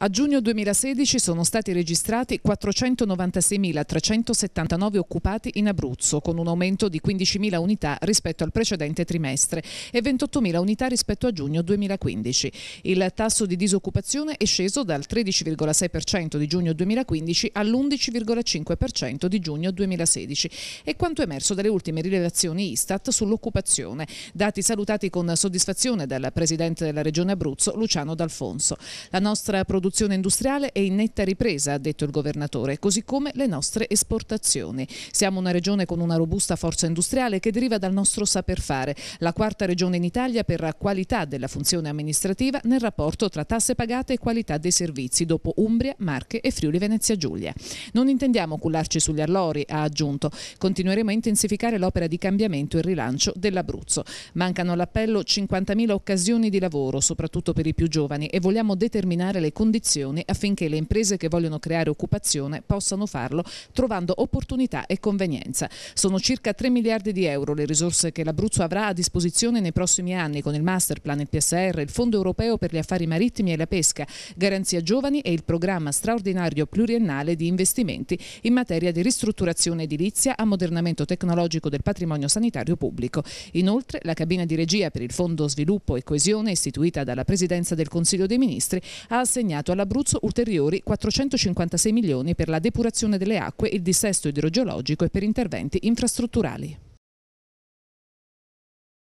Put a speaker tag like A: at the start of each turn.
A: A giugno 2016 sono stati registrati 496.379 occupati in Abruzzo, con un aumento di 15.000 unità rispetto al precedente trimestre e 28.000 unità rispetto a giugno 2015. Il tasso di disoccupazione è sceso dal 13,6% di giugno 2015 all'11,5% di giugno 2016. e quanto emerso dalle ultime rilevazioni Istat sull'occupazione, dati salutati con soddisfazione dal Presidente della Regione Abruzzo, Luciano D'Alfonso. La nostra produzione produzione industriale è in netta ripresa, ha detto il governatore, così come le nostre esportazioni. Siamo una regione con una robusta forza industriale che deriva dal nostro saper fare, la quarta regione in Italia per la qualità della funzione amministrativa nel rapporto tra tasse pagate e qualità dei servizi, dopo Umbria, Marche e Friuli Venezia Giulia. Non intendiamo cullarci sugli allori, ha aggiunto. Continueremo a intensificare l'opera di cambiamento e rilancio dell'Abruzzo. Mancano all'appello 50.000 occasioni di lavoro, soprattutto per i più giovani, e vogliamo determinare le condizioni condizioni affinché le imprese che vogliono creare occupazione possano farlo trovando opportunità e convenienza. Sono circa 3 miliardi di euro le risorse che l'Abruzzo avrà a disposizione nei prossimi anni con il Masterplan, il PSR, il Fondo Europeo per gli Affari Marittimi e la Pesca, Garanzia Giovani e il programma straordinario pluriennale di investimenti in materia di ristrutturazione edilizia, ammodernamento tecnologico del patrimonio sanitario pubblico. Inoltre la cabina di regia per il Fondo Sviluppo e Coesione istituita dalla Presidenza del Consiglio dei Ministri ha assegnato assegnato all'Abruzzo ulteriori 456 milioni per la depurazione delle acque, il dissesto idrogeologico e per interventi infrastrutturali.